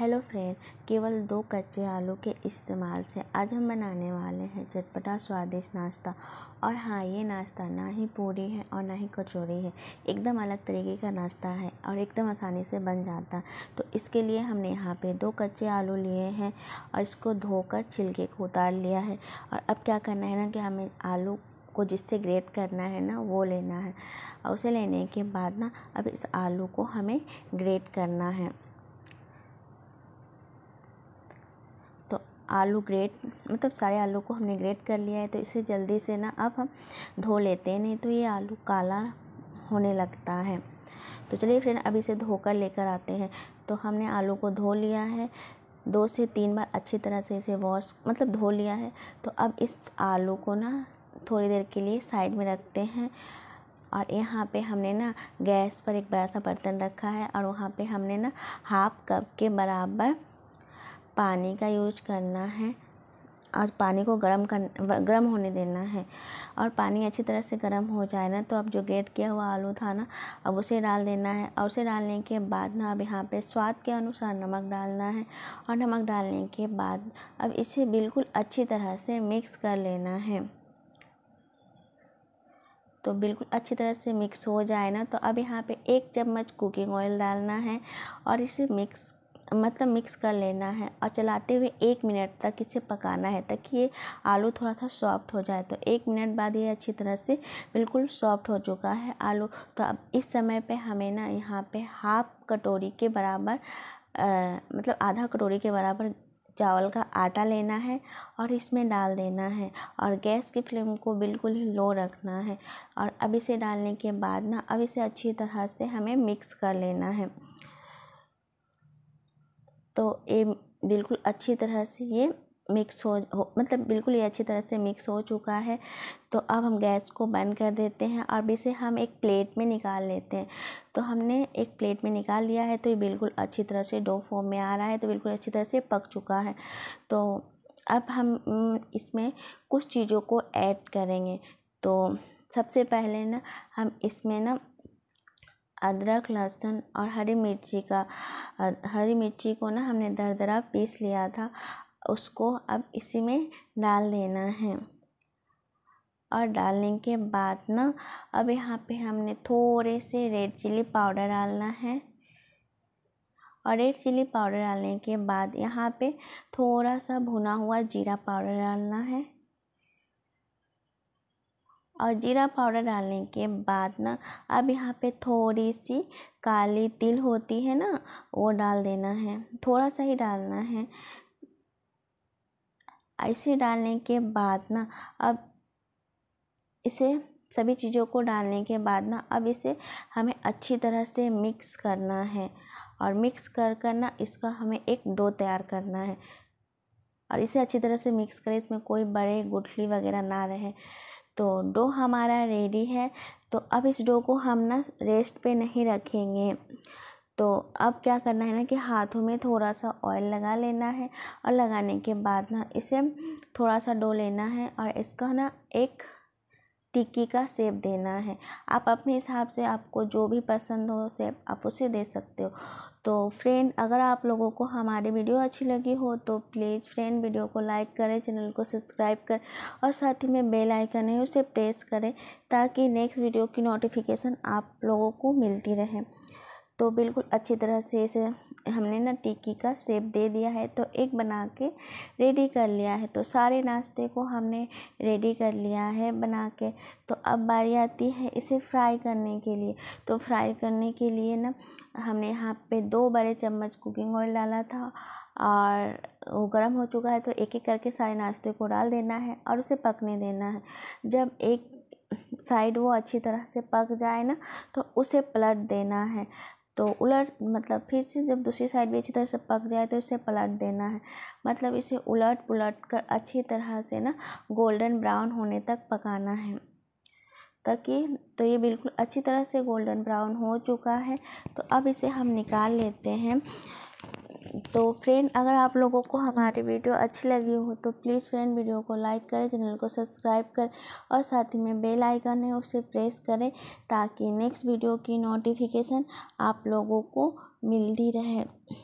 hello friend केवल दो कच्चे आलू के इस्तेमाल से आज हम बनाने वाले हैं चटपटा स्वादिष्ट नाश्ता और हाँ ये नाश्ता ना ही पूरी है और ना ही कचौरी है एकदम अलग तरीके का नाश्ता है और एकदम आसानी से बन जाता है तो इसके लिए हमने यहाँ पे दो कच्चे आलू लिए हैं और इसको धोकर छिलके को उतार लिया है और अब क्या करना है ना कि हमें आलू को जिससे ग्रेट करना है ना वो लेना है और उसे लेने के बाद ना अब इस आलू को हमें ग्रेट करना है आलू ग्रेट मतलब सारे आलू को हमने ग्रेट कर लिया है तो इसे जल्दी से ना अब हम धो लेते हैं नहीं तो ये आलू काला होने लगता है तो चलिए फ्रेंड अब इसे धोकर लेकर आते हैं तो हमने आलू को धो लिया है दो से तीन बार अच्छी तरह से इसे वॉश मतलब धो लिया है तो अब इस आलू को ना थोड़ी देर के लिए साइड में रखते हैं और यहाँ पे हमने ना गैस पर एक बड़ा सा बर्तन रखा है और वहाँ पे हमने ना हाफ कप के बराबर पानी का यूज करना है और पानी को गर्म कर गर्म होने देना है और पानी अच्छी तरह से गर्म हो जाए ना तो अब जो ग्रेट किया हुआ आलू था ना अब उसे डाल देना है और उसे डालने के बाद ना अब यहाँ पे स्वाद के अनुसार नमक डालना है और नमक डालने के बाद अब इसे बिल्कुल अच्छी तरह से मिक्स कर लेना है तो बिल्कुल अच्छी तरह से मिक्स हो जाए ना तो अब यहाँ पे एक चम्मच कुकिंग ऑयल डालना है और इसे मिक्स मतलब मिक्स कर लेना है और चलाते हुए एक मिनट तक इसे पकाना है ताकि ये आलू थोड़ा सा सॉफ्ट हो जाए तो एक मिनट बाद ये अच्छी तरह से बिल्कुल सॉफ्ट हो चुका है आलू तो अब इस समय पे हमें ना यहाँ पे हाफ कटोरी के बराबर आ, मतलब आधा कटोरी के बराबर चावल का आटा लेना है और इसमें डाल देना है और गैस की फ्लेम को बिल्कुल ही लो रखना है और अब इसे डालने के बाद ना अब इसे अच्छी तरह से हमें मिक्स कर लेना है तो ये बिल्कुल अच्छी तरह से ये मिक्स हो, हो मतलब बिल्कुल ये अच्छी तरह से मिक्स हो चुका है तो अब हम गैस को बंद कर देते हैं और इसे हम एक प्लेट में निकाल लेते हैं तो हमने एक प्लेट में निकाल लिया है तो ये बिल्कुल अच्छी तरह से डो फॉर्म में आ रहा है तो बिल्कुल अच्छी तरह से पक चुका है तो अब हम हम्म, इसमें कुछ चीज़ों को ऐड करेंगे तो सबसे पहले ना हम इसमें ना अदरक लहसुन और हरी मिर्ची का हरी मिर्ची को ना हमने दरदरा पीस लिया था उसको अब इसी में डाल देना है और डालने के बाद ना अब यहाँ पे हमने थोड़े से रेड चिली पाउडर डालना है और रेड चिली पाउडर डालने के बाद यहाँ पे थोड़ा सा भुना हुआ जीरा पाउडर डालना है और जीरा पाउडर डालने के बाद ना अब यहाँ पे थोड़ी सी काली तिल होती है ना वो डाल देना है थोड़ा सा ही डालना है ऐसे डालने के बाद ना अब इसे सभी चीज़ों को डालने के बाद ना अब इसे हमें अच्छी तरह से मिक्स करना है और मिक्स कर कर ना इसका हमें एक डो तैयार करना है और इसे अच्छी तरह से मिक्स करें इसमें कोई बड़े गुठली वगैरह ना रहे तो डो हमारा रेडी है तो अब इस डो को हम ना रेस्ट पे नहीं रखेंगे तो अब क्या करना है ना कि हाथों में थोड़ा सा ऑयल लगा लेना है और लगाने के बाद ना इसे थोड़ा सा डो लेना है और इसका ना एक टिक्की का सेप देना है आप अपने हिसाब से आपको जो भी पसंद हो सेप आप उसे दे सकते हो तो फ्रेंड अगर आप लोगों को हमारी वीडियो अच्छी लगी हो तो प्लीज़ फ्रेंड वीडियो को लाइक करें चैनल को सब्सक्राइब करें और साथ ही में बेल आइकन है उसे प्रेस करें ताकि नेक्स्ट वीडियो की नोटिफिकेशन आप लोगों को मिलती रहे तो बिल्कुल अच्छी तरह से इसे हमने ना टिक्की का सेप दे दिया है तो एक बना के रेडी कर लिया है तो सारे नाश्ते को हमने रेडी कर लिया है बना के तो अब बारी आती है इसे फ्राई करने के लिए तो फ्राई करने के लिए ना हमने यहाँ पे दो बड़े चम्मच कुकिंग ऑयल डाला था और वो गर्म हो चुका है तो एक एक करके सारे नाश्ते को डाल देना है और उसे पकने देना है जब एक साइड वो अच्छी तरह से पक जाए ना तो उसे पलट देना है तो उलट मतलब फिर से जब दूसरी साइड भी अच्छी तरह से पक जाए तो इसे पलट देना है मतलब इसे उलट पुलट कर अच्छी तरह से ना गोल्डन ब्राउन होने तक पकाना है ताकि तो ये बिल्कुल अच्छी तरह से गोल्डन ब्राउन हो चुका है तो अब इसे हम निकाल लेते हैं तो फ्रेंड अगर आप लोगों को हमारी वीडियो अच्छी लगी हो तो प्लीज़ फ्रेंड वीडियो को लाइक करें चैनल को सब्सक्राइब करें और साथ ही में बेल आइकन है उसे प्रेस करें ताकि नेक्स्ट वीडियो की नोटिफिकेशन आप लोगों को मिलती रहे